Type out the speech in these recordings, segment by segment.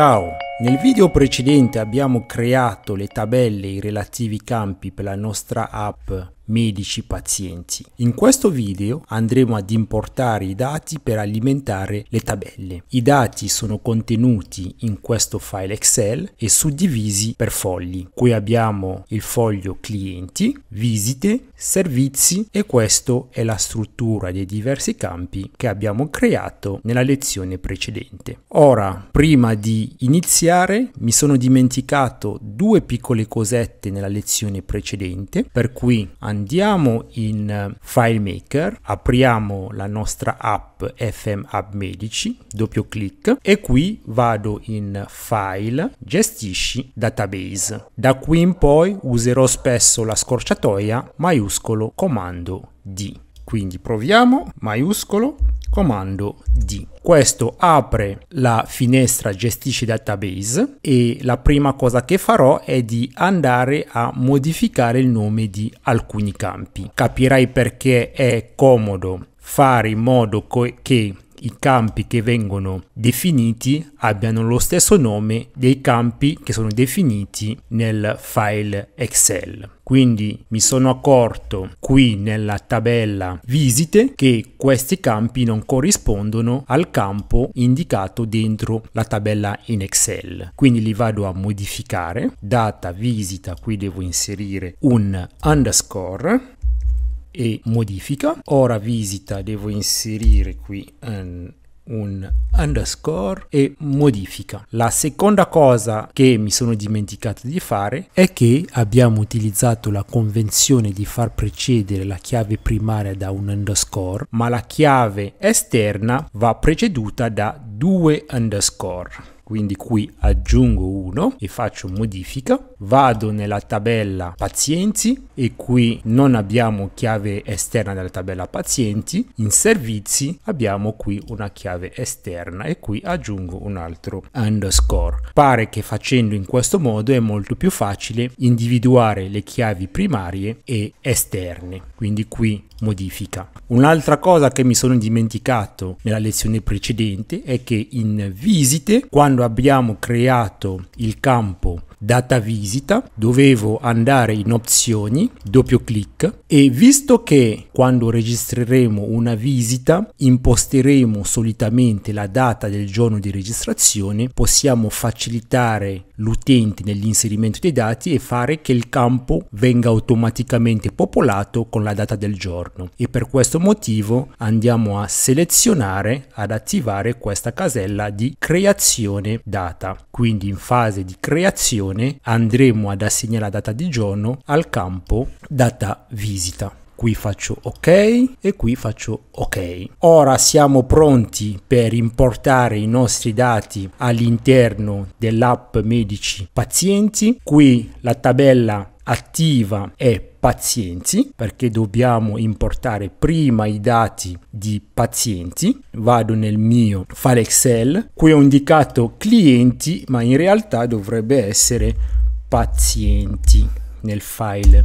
Ciao! Nel video precedente abbiamo creato le tabelle e i relativi campi per la nostra app medici pazienti. In questo video andremo ad importare i dati per alimentare le tabelle. I dati sono contenuti in questo file Excel e suddivisi per fogli. Qui abbiamo il foglio clienti, visite, servizi e questa è la struttura dei diversi campi che abbiamo creato nella lezione precedente. Ora, prima di iniziare, mi sono dimenticato due piccole cosette nella lezione precedente, per cui andiamo andiamo in eh, FileMaker, apriamo la nostra app FM App Medici, doppio clic e qui vado in File, Gestisci Database. Da qui in poi userò spesso la scorciatoia maiuscolo comando D. Quindi proviamo, maiuscolo, comando questo apre la finestra gestisci database e la prima cosa che farò è di andare a modificare il nome di alcuni campi. Capirai perché è comodo fare in modo che i campi che vengono definiti abbiano lo stesso nome dei campi che sono definiti nel file Excel. Quindi mi sono accorto qui nella tabella visite che questi campi non corrispondono al campo indicato dentro la tabella in Excel. Quindi li vado a modificare. Data visita, qui devo inserire un underscore e modifica. Ora visita devo inserire qui un, ehm, un underscore e modifica. La seconda cosa che mi sono dimenticato di fare è che abbiamo utilizzato la convenzione di far precedere la chiave primaria da un underscore, ma la chiave esterna va preceduta da due underscore quindi qui aggiungo uno e faccio modifica, vado nella tabella pazienti e qui non abbiamo chiave esterna della tabella pazienti, in servizi abbiamo qui una chiave esterna e qui aggiungo un altro underscore. Pare che facendo in questo modo è molto più facile individuare le chiavi primarie e esterne, quindi qui modifica. Un'altra cosa che mi sono dimenticato nella lezione precedente è che in visite, quando abbiamo creato il campo data visita, dovevo andare in opzioni, doppio clic e visto che quando registreremo una visita imposteremo solitamente la data del giorno di registrazione, possiamo facilitare l'utente nell'inserimento dei dati e fare che il campo venga automaticamente popolato con la data del giorno e per questo motivo andiamo a selezionare ad attivare questa casella di creazione data quindi in fase di creazione andremo ad assegnare la data di giorno al campo data visita qui faccio ok e qui faccio ok ora siamo pronti per importare i nostri dati all'interno dell'app medici pazienti qui la tabella attiva è pazienti perché dobbiamo importare prima i dati di pazienti vado nel mio file excel qui ho indicato clienti ma in realtà dovrebbe essere pazienti nel file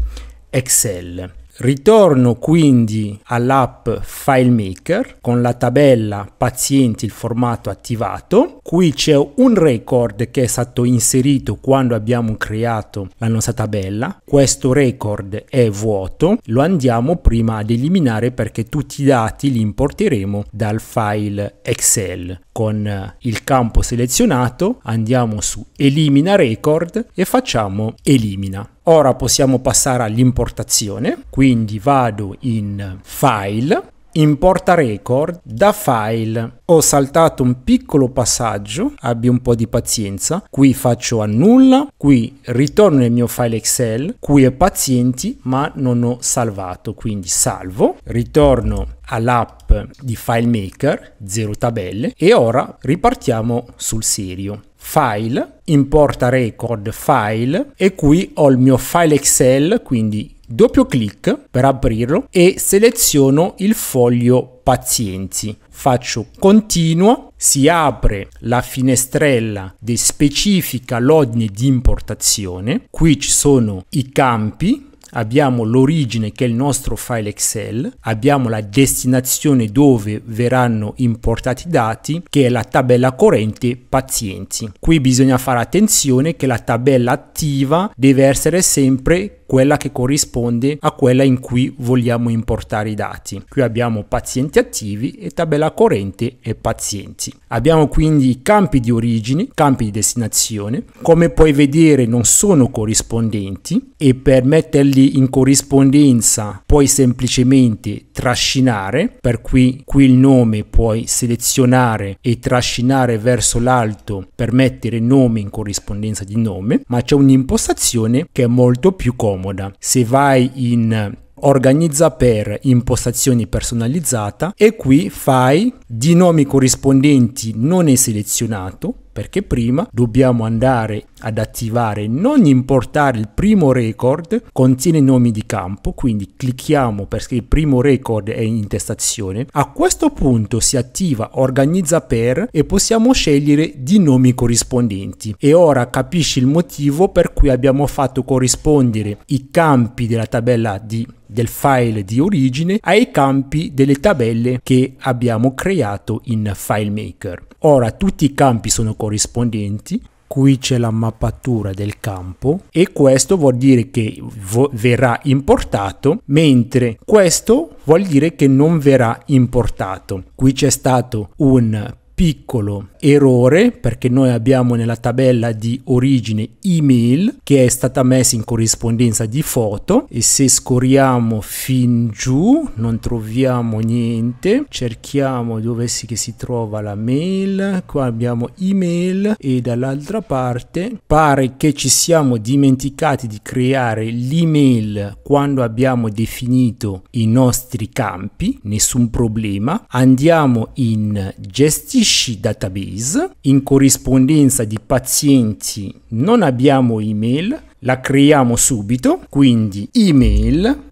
excel Ritorno quindi all'app FileMaker con la tabella pazienti, il formato attivato. Qui c'è un record che è stato inserito quando abbiamo creato la nostra tabella. Questo record è vuoto, lo andiamo prima ad eliminare perché tutti i dati li importeremo dal file Excel con eh, il campo selezionato, andiamo su elimina record e facciamo elimina. Ora possiamo passare all'importazione, quindi vado in file, importa record da file ho saltato un piccolo passaggio abbi un po di pazienza qui faccio annulla qui ritorno nel mio file excel qui è pazienti ma non ho salvato quindi salvo ritorno all'app di FileMaker, 0 tabelle e ora ripartiamo sul serio. File, importa record file e qui ho il mio file Excel, quindi doppio clic per aprirlo e seleziono il foglio pazienti. Faccio continuo si apre la finestrella di specifica l'ordine di importazione. Qui ci sono i campi abbiamo l'origine che è il nostro file Excel, abbiamo la destinazione dove verranno importati i dati che è la tabella corrente pazienti. Qui bisogna fare attenzione che la tabella attiva deve essere sempre quella che corrisponde a quella in cui vogliamo importare i dati. Qui abbiamo pazienti attivi e tabella corrente e pazienti. Abbiamo quindi i campi di origine, campi di destinazione, come puoi vedere non sono corrispondenti e per metterli in corrispondenza puoi semplicemente trascinare, per cui qui il nome puoi selezionare e trascinare verso l'alto per mettere nome in corrispondenza di nome, ma c'è un'impostazione che è molto più comoda comoda. Se vai in eh, organizza per impostazioni personalizzata e qui fai di nomi corrispondenti non è selezionato perché prima dobbiamo andare ad attivare non importare il primo record contiene nomi di campo quindi clicchiamo perché il primo record è in intestazione a questo punto si attiva organizza per e possiamo scegliere di nomi corrispondenti e ora capisci il motivo per cui abbiamo fatto corrispondere i campi della tabella di del file di origine ai campi delle tabelle che abbiamo creato in FileMaker. Ora tutti i campi sono corrispondenti qui c'è la mappatura del campo e questo vuol dire che vo- verrà importato mentre questo vuol dire che non verrà importato qui c'è stato un piccolo errore perché noi abbiamo nella tabella di origine email che è stata messa in corrispondenza di foto e se scorriamo fin giù non troviamo niente cerchiamo dove si, si trova la mail qua abbiamo email e dall'altra parte pare che ci siamo dimenticati di creare l'email quando abbiamo definito i nostri campi nessun problema andiamo in gestisci ISCI database. In corrispondenza di pazienti non abbiamo email, la creiamo subito, quindi email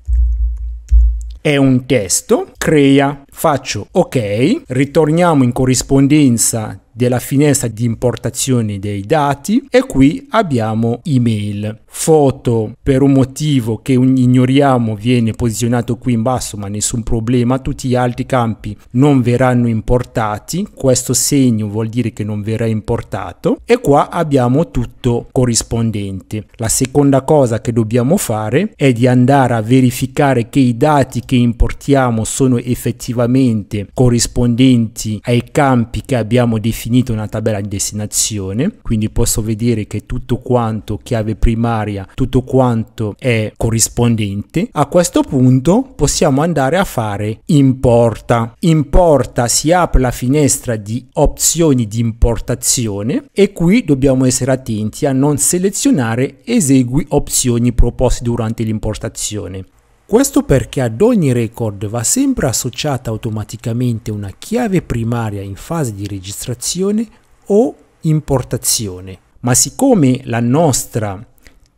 è un testo, crea Faccio ok, ritorniamo in corrispondenza della finestra di importazione dei dati e qui abbiamo email foto per un motivo che ignoriamo viene posizionato qui in basso ma nessun problema tutti gli altri campi non verranno importati questo segno vuol dire che non verrà importato e qua abbiamo tutto corrispondente la seconda cosa che dobbiamo fare è di andare a verificare che i dati che importiamo sono effettivamente rispettivamente corrispondenti ai campi che abbiamo definito nella tabella di destinazione, quindi posso vedere che tutto quanto chiave primaria, tutto quanto è corrispondente. A questo punto possiamo andare a fare importa. Importa si apre la finestra di opzioni di importazione e qui dobbiamo essere attenti a non selezionare esegui opzioni proposte durante l'importazione. Questo perché ad ogni record va sempre associata automaticamente una chiave primaria in fase di registrazione o importazione. Ma siccome la nostra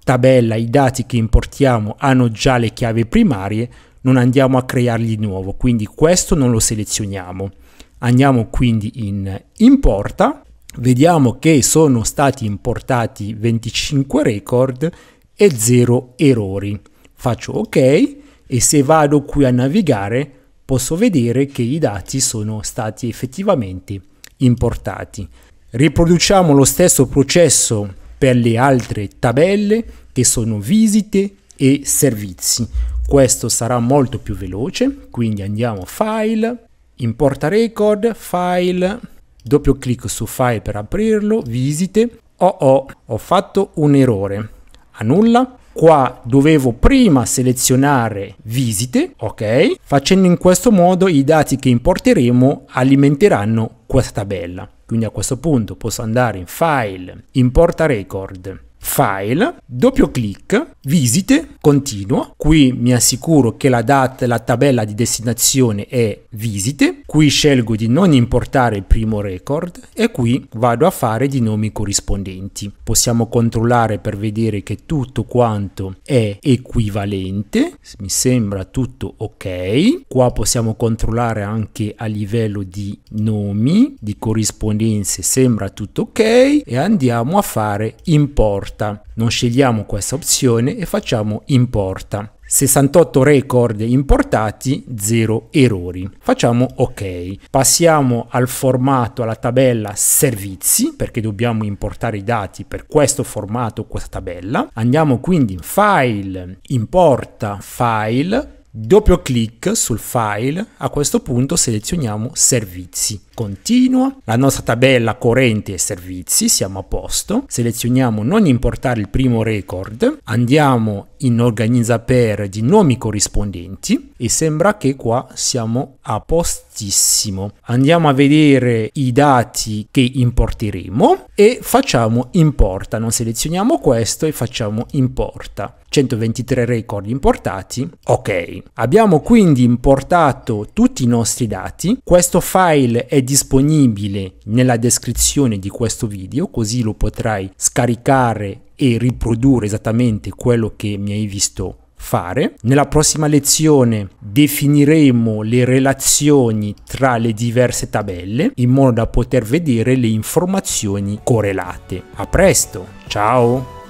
tabella, i dati che importiamo hanno già le chiavi primarie, non andiamo a crearli di nuovo, quindi questo non lo selezioniamo. Andiamo quindi in importa, vediamo che sono stati importati 25 record e 0 errori. Faccio ok e se vado qui a navigare posso vedere che i dati sono stati effettivamente importati. Riproduciamo lo stesso processo per le altre tabelle che sono visite e servizi. Questo sarà molto più veloce, quindi andiamo file, importa record, file, doppio clicco su file per aprirlo, visite. Oh oh, ho fatto un errore. Annulla qua dovevo prima selezionare visite, ok? Facendo in questo modo i dati che importeremo alimenteranno questa tabella. Quindi a questo punto posso andare in File, Importa Record, File, doppio clic, Visite, Continuo. Qui mi assicuro che la, data, la tabella di destinazione è Visite. Qui scelgo di non importare il primo record e qui vado a fare di nomi corrispondenti. Possiamo controllare per vedere che tutto quanto è equivalente. Mi sembra tutto ok. Qua possiamo controllare anche a livello di nomi, di corrispondenze, sembra tutto ok. E andiamo a fare import importa. Non scegliamo questa opzione e facciamo importa. 68 record importati, 0 errori. Facciamo ok. Passiamo al formato, alla tabella servizi, perché dobbiamo importare i dati per questo formato, questa tabella. Andiamo quindi in file, importa file, doppio clic sul file, a questo punto selezioniamo servizi continua, la nostra tabella corrente e servizi, siamo a posto, selezioniamo non importare il primo record, andiamo in organizza per di nomi corrispondenti e sembra che qua siamo a postissimo. Andiamo a vedere i dati che importeremo e facciamo importa, non selezioniamo questo e facciamo importa. 123 record importati, ok. Abbiamo quindi importato tutti i nostri dati, questo file è disponibile nella descrizione di questo video, così lo potrai scaricare e riprodurre esattamente quello che mi hai visto fare. Nella prossima lezione definiremo le relazioni tra le diverse tabelle in modo da poter vedere le informazioni correlate. A presto, ciao!